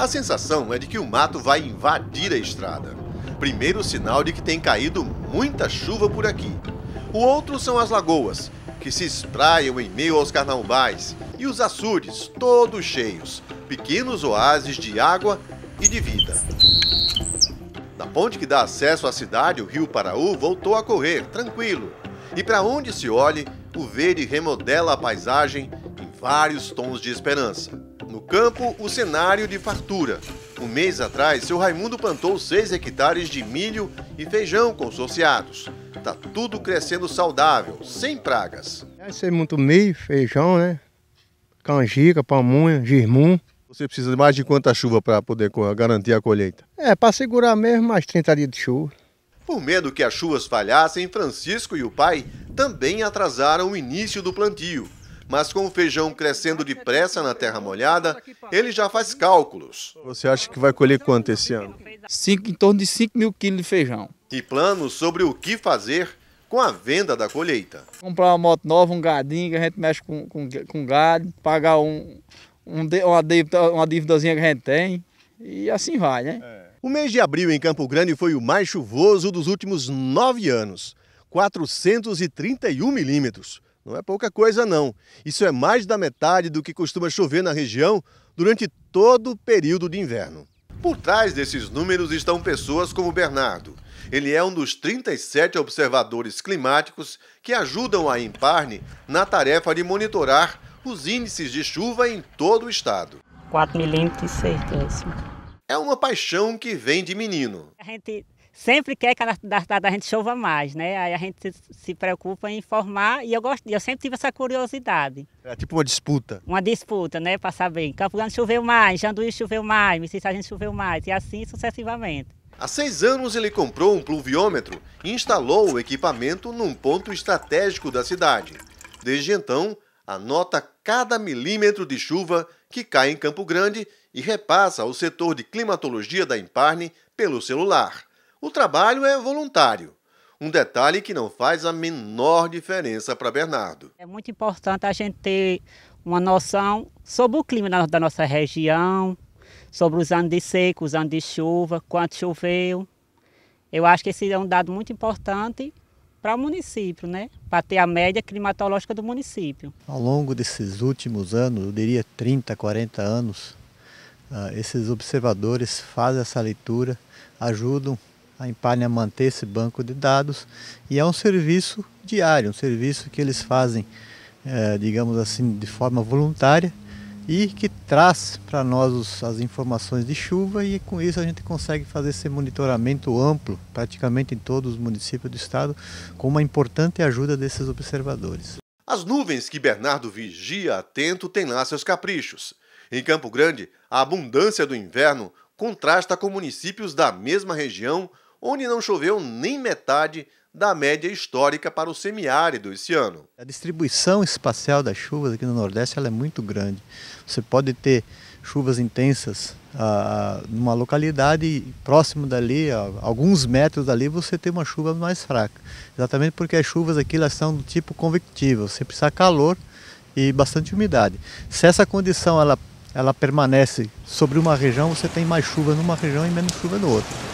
A sensação é de que o mato vai invadir a estrada. Primeiro sinal de que tem caído muita chuva por aqui. O outro são as lagoas, que se espraiam em meio aos carnaubais, e os açudes, todos cheios, pequenos oásis de água e de vida. Da ponte que dá acesso à cidade, o rio Paraú voltou a correr, tranquilo. E para onde se olhe, o verde remodela a paisagem vários tons de esperança. No campo, o cenário de fartura. Um mês atrás, seu Raimundo plantou 6 hectares de milho e feijão consorciados. Tá tudo crescendo saudável, sem pragas. Esse é muito milho, feijão, né? Canjica, pamunha, girmum. Você precisa de mais de quanta chuva para poder garantir a colheita? É, para segurar mesmo mais 30 dias de chuva. Por medo que as chuvas falhassem, Francisco e o pai também atrasaram o início do plantio. Mas com o feijão crescendo depressa na terra molhada, ele já faz cálculos. Você acha que vai colher quanto esse ano? Cinco, em torno de 5 mil quilos de feijão. E planos sobre o que fazer com a venda da colheita. Comprar uma moto nova, um gadinho, que a gente mexe com, com, com gado, pagar um, um, uma, dívida, uma dívidazinha que a gente tem e assim vai, né? É. O mês de abril em Campo Grande foi o mais chuvoso dos últimos nove anos. 431 milímetros. Não é pouca coisa, não. Isso é mais da metade do que costuma chover na região durante todo o período de inverno. Por trás desses números estão pessoas como Bernardo. Ele é um dos 37 observadores climáticos que ajudam a Imparne na tarefa de monitorar os índices de chuva em todo o estado. 4 milímetros e 6 décimos. É uma paixão que vem de menino. A gente sempre quer que a cidade da gente chova mais, né? Aí a gente se, preocupa em informar e eu gosto, eu sempre tive essa curiosidade. É tipo uma disputa. Uma disputa, né? Para saber, em Campo Grande choveu mais, Janduí choveu mais, a gente choveu mais e assim sucessivamente. Há seis anos ele comprou um pluviômetro e instalou o equipamento num ponto estratégico da cidade. Desde então, anota cada milímetro de chuva que cai em Campo Grande e repassa ao setor de climatologia da Imparne pelo celular. O trabalho é voluntário. Um detalhe que não faz a menor diferença para Bernardo. É muito importante a gente ter uma noção sobre o clima da nossa região, sobre os anos de seco, os anos de chuva, quanto choveu. Eu acho que esse é um dado muito importante para o município, né? para ter a média climatológica do município. Ao longo desses últimos anos, eu diria 30, 40 anos, ah, esses observadores fazem essa leitura, ajudam a Empalha manter esse banco de dados e é um serviço diário, um serviço que eles fazem, é, digamos assim, de forma voluntária e que traz para nós os, as informações de chuva e com isso a gente consegue fazer esse monitoramento amplo, praticamente em todos os municípios do estado, com uma importante ajuda desses observadores. As nuvens que Bernardo vigia atento têm lá seus caprichos. Em Campo Grande, a abundância do inverno contrasta com municípios da mesma região onde não choveu nem metade da média histórica para o semiárido esse ano. A distribuição espacial das chuvas aqui no Nordeste é muito grande. Você pode ter chuvas intensas ah, ah numa localidade próximo dali, alguns metros dali, você tem uma chuva mais fraca. Exatamente porque as chuvas aqui elas são do tipo convectivo, você precisa calor e bastante umidade. Se essa condição ela, ela permanece sobre uma região, você tem mais chuva numa região e menos chuva no outro.